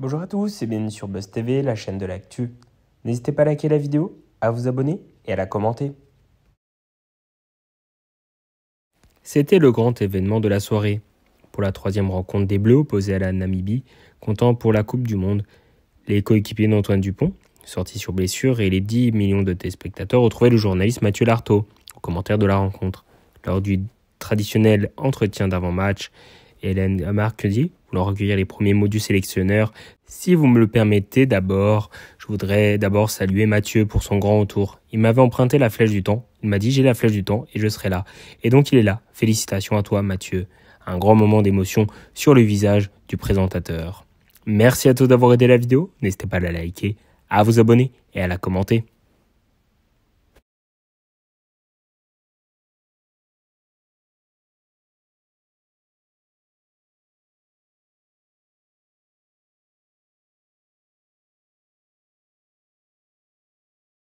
Bonjour à tous et bienvenue sur Buzz TV, la chaîne de l'actu. N'hésitez pas à liker la vidéo, à vous abonner et à la commenter. C'était le grand événement de la soirée. Pour la troisième rencontre des Bleus opposés à la Namibie, comptant pour la Coupe du Monde, les coéquipiers d'Antoine Dupont, sortis sur blessure, et les 10 millions de téléspectateurs retrouvaient le journaliste Mathieu Lartaud au commentaire de la rencontre. Lors du traditionnel entretien d'avant-match, Hélène dit, voulant recueillir les premiers mots du sélectionneur. Si vous me le permettez d'abord, je voudrais d'abord saluer Mathieu pour son grand retour. Il m'avait emprunté la flèche du temps. Il m'a dit j'ai la flèche du temps et je serai là. Et donc il est là. Félicitations à toi Mathieu. Un grand moment d'émotion sur le visage du présentateur. Merci à tous d'avoir aidé la vidéo. N'hésitez pas à la liker, à vous abonner et à la commenter.